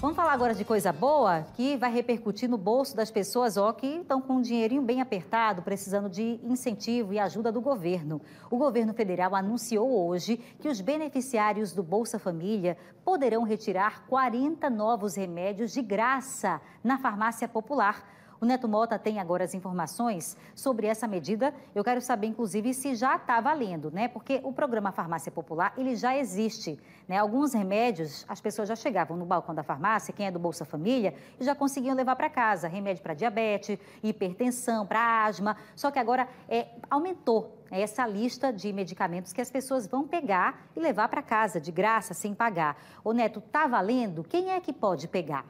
Vamos falar agora de coisa boa que vai repercutir no bolso das pessoas ó, que estão com um dinheirinho bem apertado, precisando de incentivo e ajuda do governo. O governo federal anunciou hoje que os beneficiários do Bolsa Família poderão retirar 40 novos remédios de graça na farmácia popular. O Neto Mota tem agora as informações sobre essa medida. Eu quero saber, inclusive, se já está valendo, né? Porque o programa Farmácia Popular, ele já existe. Né? Alguns remédios, as pessoas já chegavam no balcão da farmácia, quem é do Bolsa Família, e já conseguiam levar para casa. Remédio para diabetes, hipertensão, para asma. Só que agora é, aumentou né, essa lista de medicamentos que as pessoas vão pegar e levar para casa de graça, sem pagar. Ô Neto, está valendo? Quem é que pode pegar?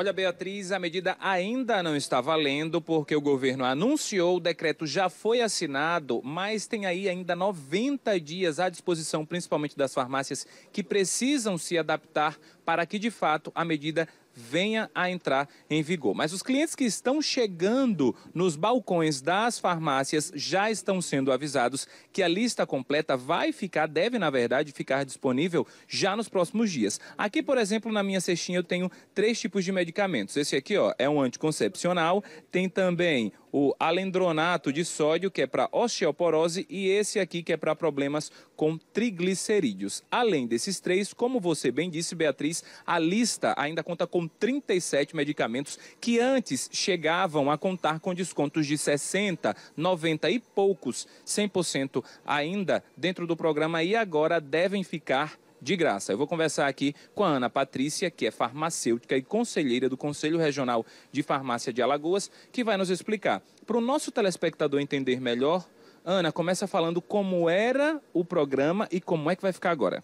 Olha, Beatriz, a medida ainda não está valendo porque o governo anunciou, o decreto já foi assinado, mas tem aí ainda 90 dias à disposição, principalmente das farmácias que precisam se adaptar para que de fato a medida venha a entrar em vigor. Mas os clientes que estão chegando nos balcões das farmácias já estão sendo avisados que a lista completa vai ficar, deve na verdade ficar disponível já nos próximos dias. Aqui, por exemplo, na minha cestinha eu tenho três tipos de medicamentos. Esse aqui, ó, é um anticoncepcional, tem também o alendronato de sódio, que é para osteoporose, e esse aqui que é para problemas com triglicerídeos. Além desses três, como você bem disse, Beatriz, a lista ainda conta com 37 medicamentos que antes chegavam a contar com descontos de 60, 90 e poucos, 100% ainda dentro do programa e agora devem ficar de graça. Eu vou conversar aqui com a Ana Patrícia, que é farmacêutica e conselheira do Conselho Regional de Farmácia de Alagoas, que vai nos explicar. Para o nosso telespectador entender melhor, Ana, começa falando como era o programa e como é que vai ficar agora.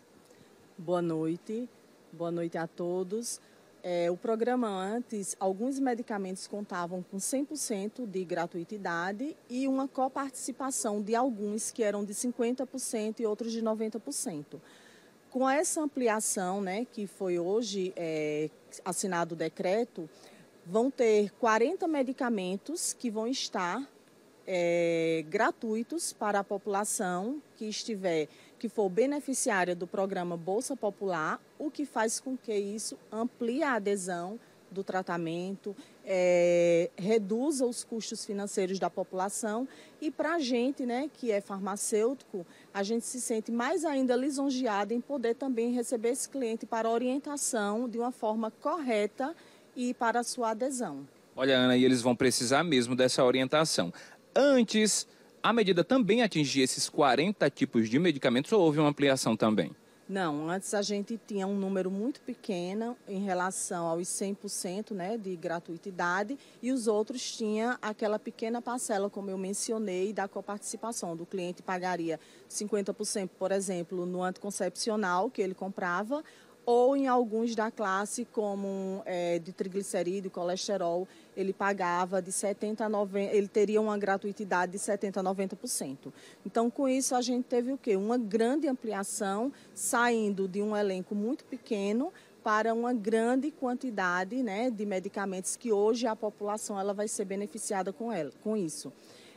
Boa noite, boa noite a todos. É, o programa antes, alguns medicamentos contavam com 100% de gratuitidade e uma coparticipação de alguns que eram de 50% e outros de 90%. Com essa ampliação, né, que foi hoje é, assinado o decreto, vão ter 40 medicamentos que vão estar é, gratuitos para a população que estiver, que for beneficiária do programa Bolsa Popular, o que faz com que isso amplie a adesão do tratamento, é, reduza os custos financeiros da população e para a gente, né, que é farmacêutico, a gente se sente mais ainda lisonjeado em poder também receber esse cliente para orientação de uma forma correta e para a sua adesão. Olha, Ana, e eles vão precisar mesmo dessa orientação. Antes, a medida também atingia esses 40 tipos de medicamentos ou houve uma ampliação também? Não, antes a gente tinha um número muito pequeno em relação aos 100% né, de gratuitidade e os outros tinha aquela pequena parcela, como eu mencionei, da coparticipação. Do cliente pagaria 50%, por exemplo, no anticoncepcional que ele comprava ou em alguns da classe, como é, de triglicerídeo, colesterol, ele pagava de 70 a 90, ele teria uma gratuitidade de 70 a 90%. Então, com isso, a gente teve o quê? Uma grande ampliação, saindo de um elenco muito pequeno para uma grande quantidade né, de medicamentos que hoje a população ela vai ser beneficiada com, ela, com isso.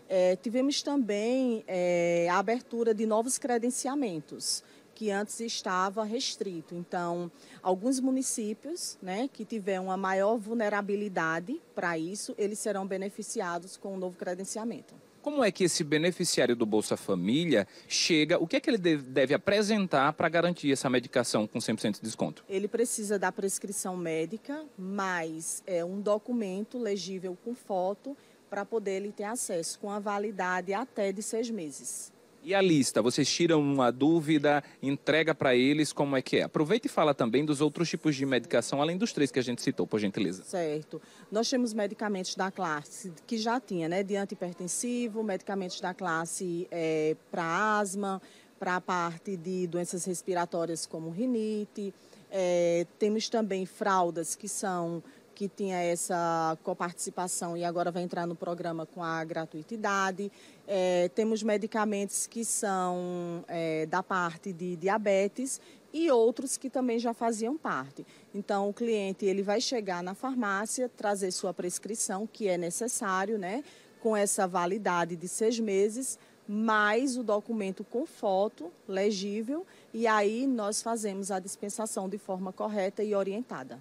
É, tivemos também é, a abertura de novos credenciamentos que antes estava restrito. Então, alguns municípios né, que tiveram uma maior vulnerabilidade para isso, eles serão beneficiados com o um novo credenciamento. Como é que esse beneficiário do Bolsa Família chega? O que é que ele deve apresentar para garantir essa medicação com 100% de desconto? Ele precisa da prescrição médica, mais é, um documento legível com foto para poder ele ter acesso, com a validade até de seis meses. E a lista, vocês tiram uma dúvida, entrega para eles como é que é. Aproveita e fala também dos outros tipos de medicação, além dos três que a gente citou, por gentileza. Certo. Nós temos medicamentos da classe que já tinha, né? De antipertensivo, medicamentos da classe é, para asma, para a parte de doenças respiratórias como rinite. É, temos também fraldas que são que tinha essa coparticipação e agora vai entrar no programa com a gratuitidade. É, temos medicamentos que são é, da parte de diabetes e outros que também já faziam parte. Então, o cliente ele vai chegar na farmácia, trazer sua prescrição, que é necessário, né, com essa validade de seis meses, mais o documento com foto legível, e aí nós fazemos a dispensação de forma correta e orientada.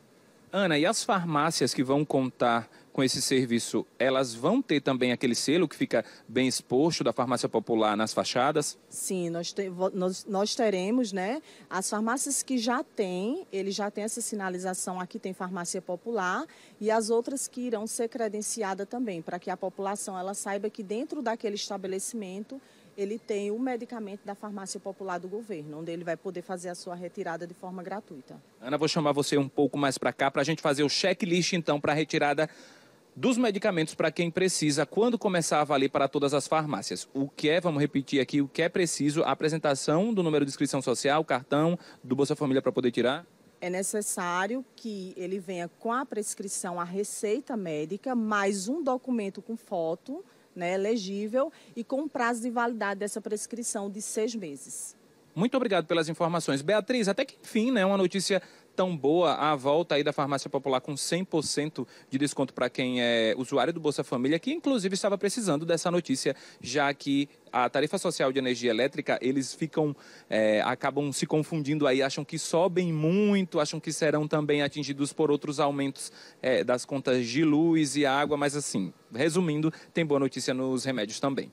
Ana, e as farmácias que vão contar com esse serviço, elas vão ter também aquele selo que fica bem exposto da farmácia popular nas fachadas? Sim, nós, te, nós, nós, teremos, né? As farmácias que já têm, ele já tem essa sinalização, aqui tem farmácia popular, e as outras que irão ser credenciadas também, para que a população ela saiba que dentro daquele estabelecimento ele tem o medicamento da farmácia popular do governo, onde ele vai poder fazer a sua retirada de forma gratuita. Ana, vou chamar você um pouco mais para cá para a gente fazer o checklist, então, para a retirada dos medicamentos para quem precisa, quando começar a valer para todas as farmácias. O que é, vamos repetir aqui, o que é preciso, a apresentação do número de inscrição social, cartão do Bolsa Família para poder tirar? É necessário que ele venha com a prescrição, a receita médica, mais um documento com foto né, legível e com prazo de validade dessa prescrição de seis meses. Muito obrigado pelas informações. Beatriz, até que enfim, né? Uma notícia tão boa a volta aí da farmácia popular com 100% de desconto para quem é usuário do Bolsa Família, que inclusive estava precisando dessa notícia, já que a tarifa social de energia elétrica, eles ficam, é, acabam se confundindo aí, acham que sobem muito, acham que serão também atingidos por outros aumentos é, das contas de luz e água, mas assim, resumindo, tem boa notícia nos remédios também.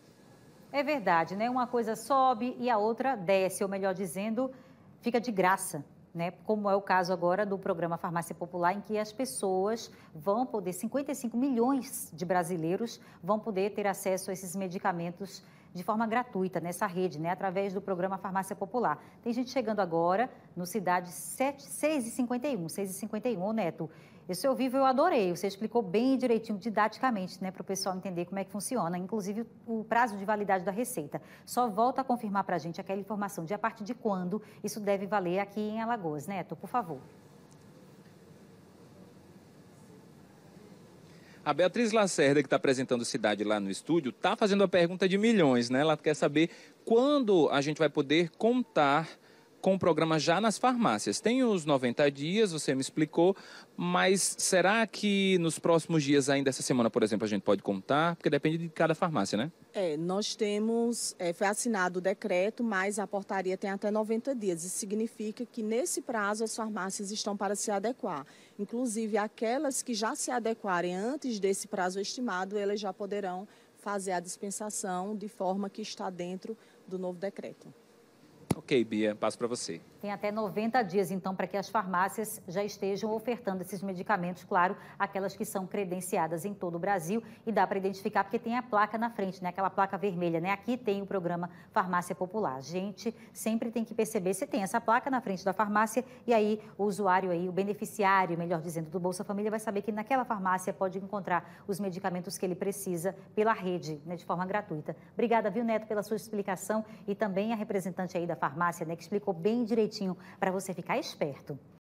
É verdade, né? Uma coisa sobe e a outra desce, ou melhor dizendo, fica de graça né, como é o caso agora do programa Farmácia Popular, em que as pessoas vão poder, 55 milhões de brasileiros vão poder ter acesso a esses medicamentos de forma gratuita nessa rede, né, através do programa Farmácia Popular. Tem gente chegando agora no Cidade 7, 6 e 51, 6 e 51, Neto, esse ao vivo eu adorei, você explicou bem direitinho, didaticamente, né, para o pessoal entender como é que funciona, inclusive o prazo de validade da receita. Só volta a confirmar para a gente aquela informação de a partir de quando isso deve valer aqui em Alagoas, Neto, né, por favor. A Beatriz Lacerda, que está apresentando Cidade lá no estúdio, está fazendo a pergunta de milhões, né? Ela quer saber quando a gente vai poder contar com o programa já nas farmácias. Tem os 90 dias, você me explicou, mas será que nos próximos dias, ainda essa semana, por exemplo, a gente pode contar? Porque depende de cada farmácia, né? É, nós temos, é, foi assinado o decreto, mas a portaria tem até 90 dias. Isso significa que nesse prazo as farmácias estão para se adequar. Inclusive, aquelas que já se adequarem antes desse prazo estimado, elas já poderão fazer a dispensação de forma que está dentro do novo decreto. Ok, Bia, passo para você. Tem até 90 dias, então, para que as farmácias já estejam ofertando esses medicamentos, claro, aquelas que são credenciadas em todo o Brasil. E dá para identificar porque tem a placa na frente, né? Aquela placa vermelha, né? Aqui tem o programa Farmácia Popular. A gente sempre tem que perceber se tem essa placa na frente da farmácia e aí o usuário aí, o beneficiário, melhor dizendo, do Bolsa Família vai saber que naquela farmácia pode encontrar os medicamentos que ele precisa pela rede, né? De forma gratuita. Obrigada, viu, Neto, pela sua explicação e também a representante aí da farmácia, né, que explicou bem direitinho para você ficar esperto.